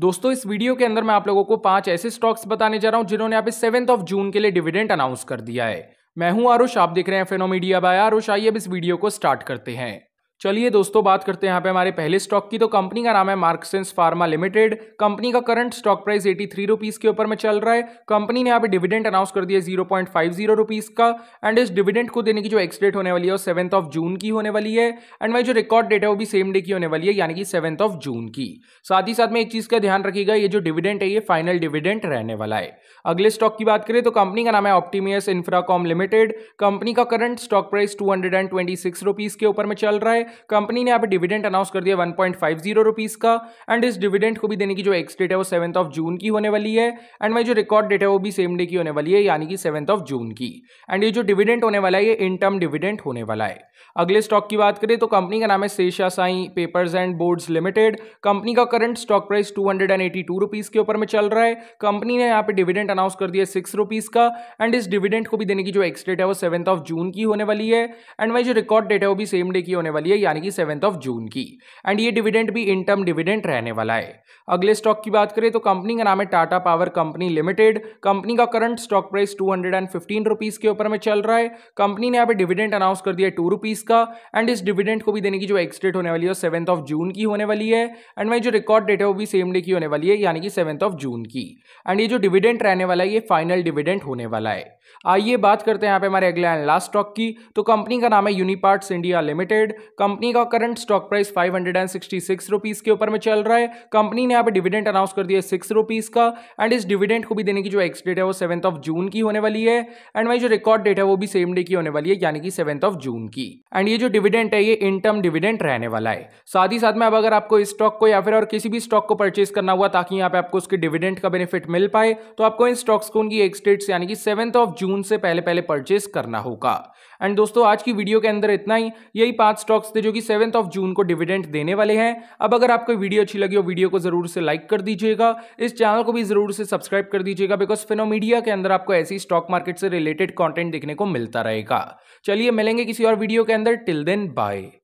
दोस्तों इस वीडियो के अंदर मैं आप लोगों को पांच ऐसे स्टॉक्स बताने जा रहा हूं जिन्होंने अभी सेवंथ सेवेंथ ऑफ जून के लिए डिविडेंड अनाउंस कर दिया है मैं हूं आरुष आप देख रहे हैं फेनोमीडिया बाय आरुष आइए अब इस वीडियो को स्टार्ट करते हैं चलिए दोस्तों बात करते हैं यहाँ पे हमारे पहले स्टॉक की तो कंपनी का नाम है मार्कसेंस फार्मा लिमिटेड कंपनी का current stock price eighty three rupees के ऊपर में चल रहा है कंपनी ने यहाँ पे डिविडेंड अनाउंस कर दिया zero point five zero rupees का एंड इस डिविडेंड को देने की जो एक्सडेट होने वाली है वो सेवंथ ऑफ जून की होने वाली है एंड वही जो रिकॉर्ड डेट है वो भी सेम डे की होने वाली है यानी कि सेवंथ ऑफ जून की साथ ही साथ में एक चीज़ का ध्यान रखिएगा ये जो डिविडेंट है ये फाइनल डिविडेंट रहने वाला है अगले स्टॉक की बात करें तो कंपनी का नाम है ऑप्टीमियस इंफ्राकॉम लिमिटेड कंपनी का current stock price two hundred and twenty six rupees के ऊपर में चल रहा है कंपनी ने यहाँ पे डिविडेंड अनाउंस कर दिया one point five zero rupees का एंड इस डिविडेंड को भी देने की जो एक्स डेट है वो सेवंथ ऑफ जून की होने वाली है एंड मैं जो रिकॉर्ड डेट है वो भी सेम डे की होने वाली है यानी कि सेवंथ ऑफ जून की एंड ये जो डिविडेंट होने वाला है ये इन टर्म डिविडेंट होने वाला है अगले स्टॉक की बात करें तो कंपनी का नाम है Sesha Sai papers and boards limited company का current stock price two hundred and eighty two rupees के ऊपर में चल रहा है कंपनी ने यहाँ पे डिविडेंट अनाउंस कर दिया सिक्स रुपीज़ का एंड इस डिविडेंट को भी देने की जो एक्स डेट है वो सेवंथ ऑफ जून की होने वाली है एंड वही जो रिकॉर्ड डेट है वो भी सेम डे की होने वाली है यानी कि सेवेंथ ऑफ जून की एंड ये डिविडेंड भी इंटर्म डिविडेंड रहने वाला है अगले स्टॉक की बात करें तो कंपनी का नाम है Tata power company limited company का current stock price two hundred and fifteen rupees के ऊपर में चल रहा है कंपनी ने यहाँ पे डिविडेंड अनाउंस कर दिया है टू रुपीज़ का एंड इस डिविडेंड को भी देने की जो एक्सडेट होने वाली है सेवंथ ऑफ जून की होने वाली है एंड वही जो रिकॉर्ड डेट है वो भी सेम डे की होने वाली है यानी कि सेवंथ ऑफ जून की एंड ये जो डिविडेंट रहने वाला है ये फाइनल डिविडेंट होने वाला है आइए बात करते हैं यहाँ पे हमारे अगले एंड लास्ट स्टॉक की तो कंपनी का नाम है यूनिपार्ट्स इंडिया लिमिटेड कंपनी का current stock price five hundred and sixty six rupees के ऊपर में चल रहा है कंपनी ने यहाँ पे डिविडेंड अनाउंस कर दिया है सिक्स रुपीज का एंड इस डिविडेंड को भी देने की जो एक्स डेट है वो सेवंथ ऑफ जून की होने वाली है एंड वही जो रिकॉर्ड डेट है वो भी सेम डे की होने वाली है यानी कि सेवंथ ऑफ जून की एंड ये जो डिविडेंट है ये इन टर्म डिविडेंट रहने वाला है साथ ही साथ में अब अगर आपको इस स्टॉक को या फिर और किसी भी स्टॉक को परचेज करना हुआ ताकि यहाँ पे आपको उसके डिविडेंट का बेनिफिट मिल पाए तो आपको इन स्टॉक्स को उनकी एक्स डेट्स यानी कि सेवंथ ऑफ ऑफ जून से पहले पहले परचेस करना होगा एंड दोस्तों आज की वीडियो के अंदर इतना ही यही पांच स्टॉक्स थे जो कि सेवन्थ ऑफ जून को डिविडेंड देने वाले हैं अब अगर आपको वीडियो अच्छी लगी हो वीडियो को जरूर से लाइक कर दीजिएगा इस चैनल को भी जरूर से सब्सक्राइब कर दीजिएगा बिकॉज फिनोमीडिया के अंदर आपको ऐसी स्टॉक मार्केट से रिलेटेड कॉन्टेंट देखने को मिलता रहेगा चलिए मिलेंगे किसी और वीडियो के अंदर टिल देन बाय